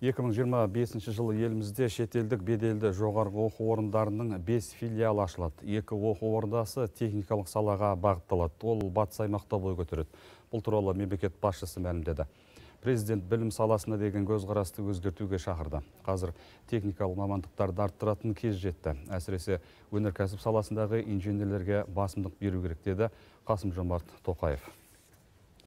2025 жылы елімізде шетелдік беделді жоғарғы оқу орындарының 5 филиалы ашылады. Екі оқу ордасы техникалық салаға бағытталады. Ол батыс аймақта бой көтереді. Бұл туралы мемлекет басшысы мәлімдеді. Президент білім саласына деген көзқарасты өзгертуге шақырды. Қазір техникалық мамандықтарды арттыратын кез жетті. Әсіресе өнеркәсіп саласындағы инженерлерге басымдық беру керек деді Қасым Жомарт Тоқаев.